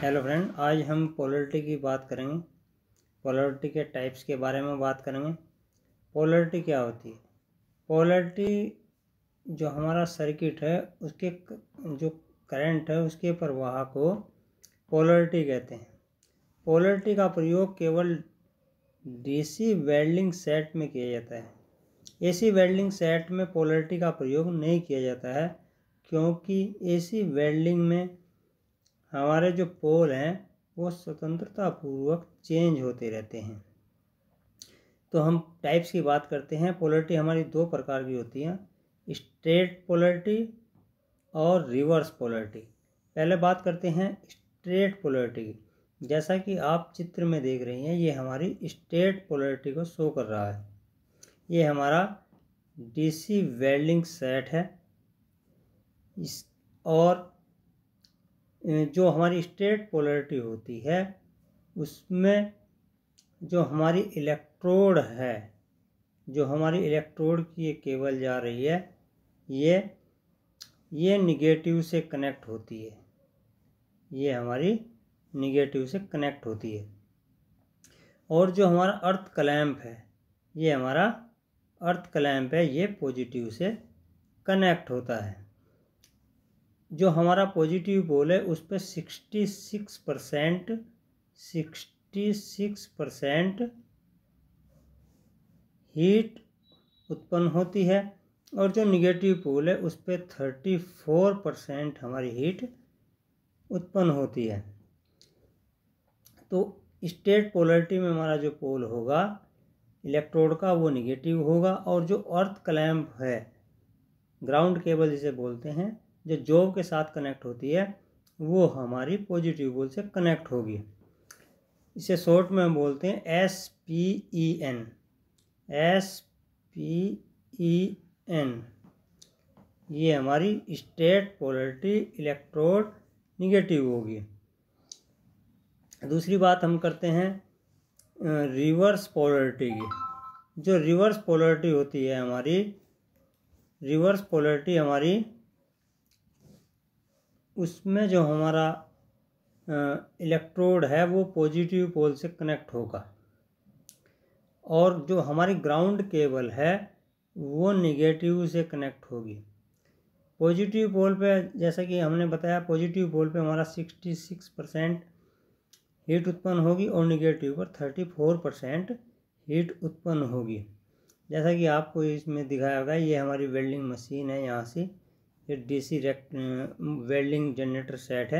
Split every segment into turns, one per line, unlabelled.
hello friend आज हम polarity की बात करेंगे पोलरिटी के टाइप्स के बारे में बात करेंगे पोलरिटी क्या होती है पोलरिटी जो हमारा सर्किट है उसके जो करंट है उसके प्रवाह को पोलरिटी कहते हैं पोलरिटी का प्रयोग केवल डीसी वेल्डिंग सेट में किया जाता है एसी वेल्डिंग सेट में पोलरिटी का प्रयोग नहीं किया जाता है क्योंकि एसी वेल्डिंग में हमारे जो पोल हैं वो स्वतंत्रता पूर्वक चेंज होते रहते हैं तो हम टाइप्स की बात करते हैं पोलरिटी हमारी दो प्रकार की होती हैं स्ट्रेट पोलरिटी और रिवर्स पोलरिटी पहले बात करते हैं स्ट्रेट पोलरिटी की जैसा कि आप चित्र में देख रही हैं ये हमारी स्ट्रेट पोलरिटी को शो कर रहा है ये हमारा डीसी वेल्डिंग सेट है इस और जो हमारी स्टेट पोलरिटी होती है उसमें जो हमारी इलेक्ट्रोड है जो हमारी इलेक्ट्रोड की ये केबल जा रही है ये ये निगेटिव से कनेक्ट होती है ये हमारी निगेटिव से कनेक्ट होती है और जो हमारा अर्थ क्लैम्प है ये हमारा अर्थ क्लैम्प है ये पॉजिटिव से कनेक्ट होता है जो हमारा पॉजिटिव पोल है उस पर sixty six percent sixty six percent heat उत्पन्न होती है और जो निगेटिव पोल है उस पर थर्टी फोर परसेंट हमारी हीट उत्पन्न होती है तो स्टेट पोलरिटी में हमारा जो पोल होगा इलेक्ट्रोड का वो निगेटिव होगा और जो अर्थ क्लैम्प है ग्राउंड केबल जिसे बोलते हैं जो जॉब के साथ कनेक्ट होती है वो हमारी पॉजिटिव बोल से कनेक्ट होगी इसे शॉर्ट में हम बोलते हैं S P E N S P E N ये हमारी स्टेट पोलरिटी इलेक्ट्रोड निगेटिव होगी दूसरी बात हम करते हैं रिवर्स पोलरिटी की जो रिवर्स पोलरिटी होती है हमारी रिवर्स पोलरिटी हमारी उसमें जो हमारा इलेक्ट्रोड है वो पॉजिटिव पोल से कनेक्ट होगा और जो हमारी ग्राउंड केबल है वो निगेटिव से कनेक्ट होगी पॉजिटिव पोल पे जैसा कि हमने बताया पॉजिटिव पोल पे हमारा सिक्सटी सिक्स परसेंट हीट उत्पन्न होगी और निगेटिव पर थर्टी फोर परसेंट हीट उत्पन्न होगी जैसा कि आपको इसमें दिखाया होगा ये हमारी वेल्डिंग मशीन है यहाँ से ये DC rect welding generator set है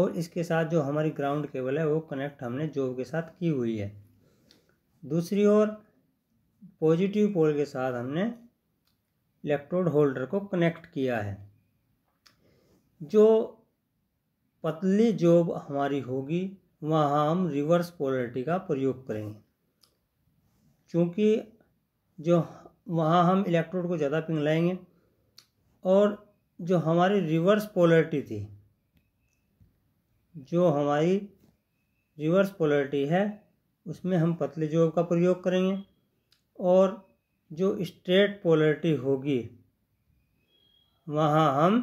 और इसके साथ जो हमारी ग्राउंड केबल है वो कनेक्ट हमने जॉब के साथ की हुई है दूसरी ओर पॉजिटिव पोल के साथ हमने इलेक्ट्रोड होल्डर को कनेक्ट किया है जो पतली जॉब हमारी होगी वहाँ हम रिवर्स पोलरिटी का प्रयोग करेंगे क्योंकि जो वहाँ हम इलेक्ट्रोड को ज़्यादा पिघलाएंगे और जो हमारी रिवर्स पोलरिटी थी जो हमारी रिवर्स पोलरिटी है उसमें हम पतले जोब का प्रयोग करेंगे और जो स्ट्रेट पोलरिटी होगी वहाँ हम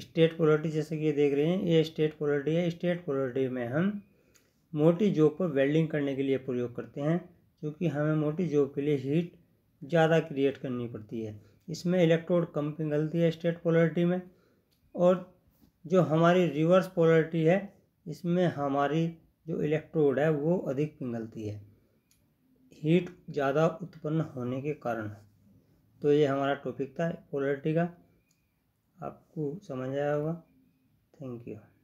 स्टेट पोलरिटी जैसे कि ये देख रहे हैं ये स्टेट पोलरिटी है स्टेट पोलरिटी में हम मोटी जोब पर वेल्डिंग करने के लिए प्रयोग करते हैं क्योंकि हमें मोटी जोब के लिए हीट ज़्यादा क्रिएट करनी पड़ती है इसमें इलेक्ट्रोड कम पिघलती है स्टेट पोलरिटी में और जो हमारी रिवर्स पोलरिटी है इसमें हमारी जो इलेक्ट्रोड है वो अधिक पिघलती है हीट ज़्यादा उत्पन्न होने के कारण तो ये हमारा टॉपिक था पोलरिटी का आपको समझ आया होगा थैंक यू